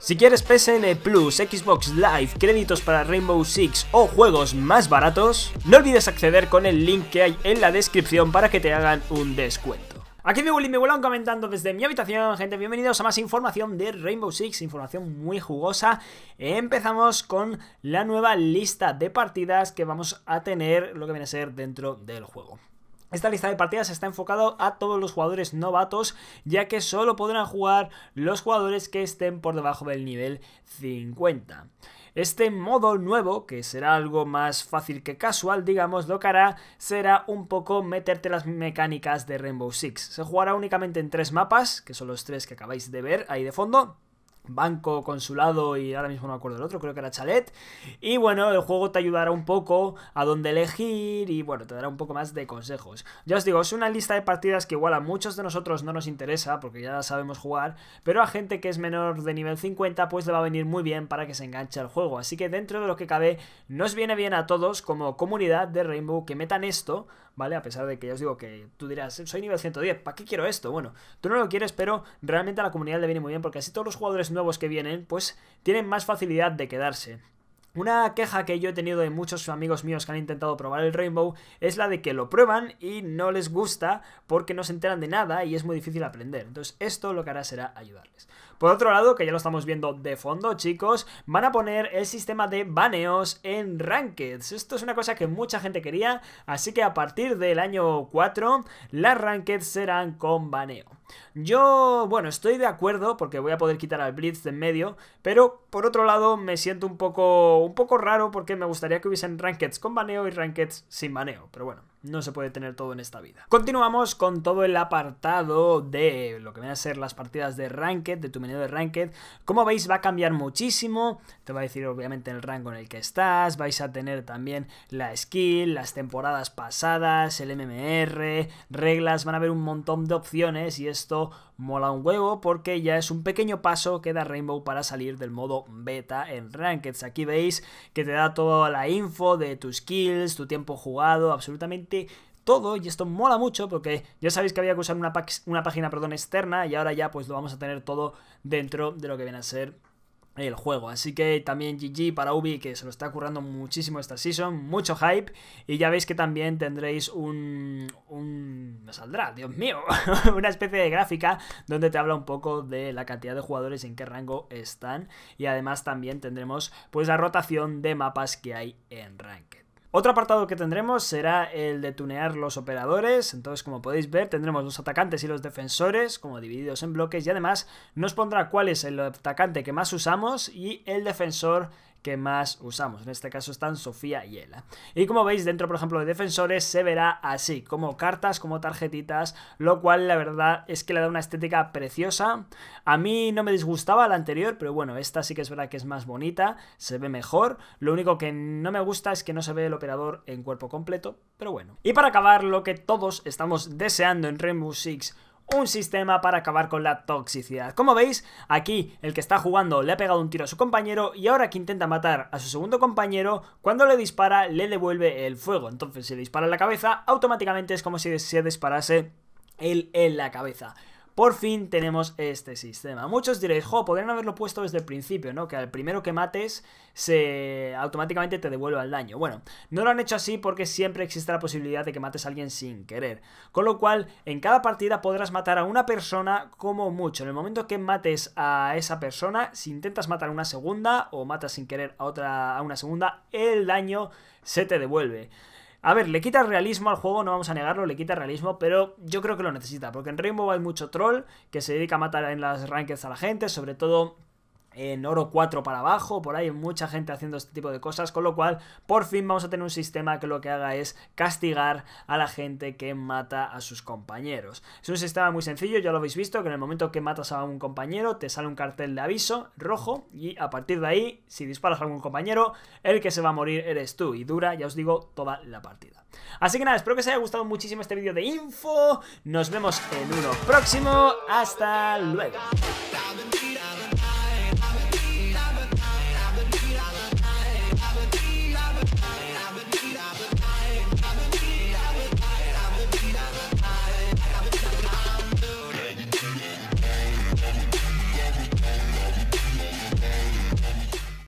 Si quieres PSN Plus, Xbox Live, créditos para Rainbow Six o juegos más baratos, no olvides acceder con el link que hay en la descripción para que te hagan un descuento. Aquí me Willy, me comentando desde mi habitación, gente, bienvenidos a más información de Rainbow Six, información muy jugosa. Empezamos con la nueva lista de partidas que vamos a tener, lo que viene a ser dentro del juego. Esta lista de partidas está enfocada a todos los jugadores novatos, ya que solo podrán jugar los jugadores que estén por debajo del nivel 50. Este modo nuevo, que será algo más fácil que casual, digamos, lo hará será un poco meterte las mecánicas de Rainbow Six. Se jugará únicamente en tres mapas, que son los tres que acabáis de ver ahí de fondo banco, consulado y ahora mismo no me acuerdo del otro, creo que era chalet. Y bueno, el juego te ayudará un poco a dónde elegir y bueno, te dará un poco más de consejos. Ya os digo, es una lista de partidas que igual a muchos de nosotros no nos interesa porque ya sabemos jugar, pero a gente que es menor de nivel 50 pues le va a venir muy bien para que se enganche al juego. Así que dentro de lo que cabe, nos viene bien a todos como comunidad de Rainbow que metan esto, ¿vale? A pesar de que ya os digo que tú dirás, soy nivel 110, ¿para qué quiero esto? Bueno, tú no lo quieres, pero realmente a la comunidad le viene muy bien porque así todos los jugadores no que vienen, pues tienen más facilidad de quedarse. Una queja que yo he tenido de muchos amigos míos que han intentado probar el Rainbow es la de que lo prueban y no les gusta porque no se enteran de nada y es muy difícil aprender. Entonces esto lo que hará será ayudarles. Por otro lado, que ya lo estamos viendo de fondo, chicos, van a poner el sistema de baneos en Rankeds. Esto es una cosa que mucha gente quería, así que a partir del año 4, las Rankeds serán con baneo. Yo, bueno, estoy de acuerdo porque voy a poder quitar al Blitz de en medio, pero por otro lado me siento un poco, un poco raro porque me gustaría que hubiesen Rankeds con baneo y Rankeds sin baneo, pero bueno. No se puede tener todo en esta vida. Continuamos con todo el apartado de lo que van a ser las partidas de Ranked, de tu menú de Ranked. Como veis va a cambiar muchísimo. Te va a decir obviamente el rango en el que estás. Vais a tener también la skill, las temporadas pasadas, el MMR, reglas. Van a haber un montón de opciones y esto mola un huevo porque ya es un pequeño paso que da Rainbow para salir del modo beta en Ranked. Aquí veis que te da toda la info de tus skills, tu tiempo jugado, absolutamente todo y esto mola mucho porque ya sabéis que había que usar una, una página perdón, externa y ahora ya pues lo vamos a tener todo dentro de lo que viene a ser el juego. Así que también GG para Ubi, que se lo está currando muchísimo esta season, mucho hype. Y ya veis que también tendréis un. un saldrá, Dios mío, una especie de gráfica donde te habla un poco de la cantidad de jugadores y en qué rango están. Y además también tendremos pues la rotación de mapas que hay en Ranked. Otro apartado que tendremos será el de tunear los operadores, entonces como podéis ver tendremos los atacantes y los defensores como divididos en bloques y además nos pondrá cuál es el atacante que más usamos y el defensor que más usamos. En este caso están Sofía y Ela. Y como veis, dentro, por ejemplo, de defensores se verá así, como cartas, como tarjetitas, lo cual la verdad es que le da una estética preciosa. A mí no me disgustaba la anterior, pero bueno, esta sí que es verdad que es más bonita, se ve mejor. Lo único que no me gusta es que no se ve el operador en cuerpo completo, pero bueno. Y para acabar, lo que todos estamos deseando en Rainbow Six un sistema para acabar con la toxicidad. Como veis, aquí el que está jugando le ha pegado un tiro a su compañero y ahora que intenta matar a su segundo compañero, cuando le dispara le devuelve el fuego. Entonces si le dispara en la cabeza, automáticamente es como si se disparase él en la cabeza. Por fin tenemos este sistema. Muchos diréis, jo, podrían haberlo puesto desde el principio, ¿no? Que al primero que mates se automáticamente te devuelva el daño. Bueno, no lo han hecho así porque siempre existe la posibilidad de que mates a alguien sin querer. Con lo cual, en cada partida podrás matar a una persona como mucho. En el momento que mates a esa persona, si intentas matar a una segunda o matas sin querer a otra a una segunda, el daño se te devuelve. A ver, le quita realismo al juego, no vamos a negarlo, le quita realismo, pero yo creo que lo necesita, porque en Rainbow hay mucho troll que se dedica a matar en las rankings a la gente, sobre todo en oro 4 para abajo, por ahí mucha gente haciendo este tipo de cosas, con lo cual por fin vamos a tener un sistema que lo que haga es castigar a la gente que mata a sus compañeros. Es un sistema muy sencillo, ya lo habéis visto, que en el momento que matas a un compañero te sale un cartel de aviso rojo y a partir de ahí, si disparas a algún compañero, el que se va a morir eres tú y dura, ya os digo, toda la partida. Así que nada, espero que os haya gustado muchísimo este vídeo de info, nos vemos en uno próximo, hasta luego.